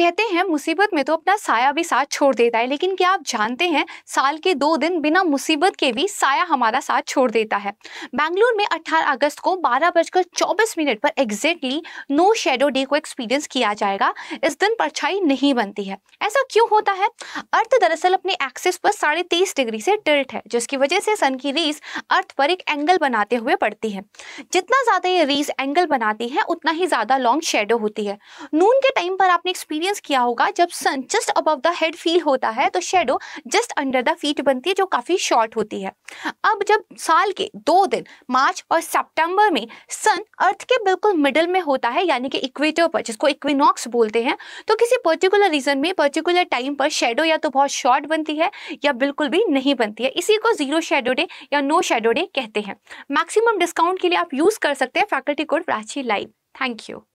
कहते हैं मुसीबत में तो अपना साया भी साथ छोड़ देता है लेकिन क्या आप जानते हैं साल के दो दिन बिना मुसीबत के भी साया हमारा साथ छोड़ देता है बैंगलोर में 18 अगस्त को बारह बजकर चौबीस मिनट पर एग्जैक्टली नो शेडो डे को एक्सपीरियंस किया जाएगा इस दिन परछाई नहीं बनती है ऐसा क्यों होता है अर्थ दरअसल अपने एक्सिस पर साढ़े तीस डिग्री से टिल्ट है जिसकी वजह से सन की रीस अर्थ पर एक एंगल बनाते हुए पड़ती है जितना ज़्यादा ये रेस एंगल बनाती है उतना ही ज़्यादा लॉन्ग शेडो होती है नून के टाइम पर आपने एक्सपीरियंस एक्सपीरियंस किया होगा जब sun just above the head feel होता है तो shadow just under the feet बनती है जो काफ़ी शॉर्ट होती है अब जब साल के दो दिन मार्च और सितंबर में सन अर्थ के बिल्कुल मिडल में होता है यानी कि इक्वेटर पर जिसको इक्विनॉक्स बोलते हैं तो किसी पर्टिकुलर रीजन में पर्टिकुलर टाइम पर शेडो या तो बहुत शॉर्ट बनती है या बिल्कुल भी नहीं बनती है इसी को जीरो शेडो डे या नो शेडो डे कहते हैं मैक्सिमम डिस्काउंट के लिए आप यूज़ कर सकते हैं faculty code Prachi live thank you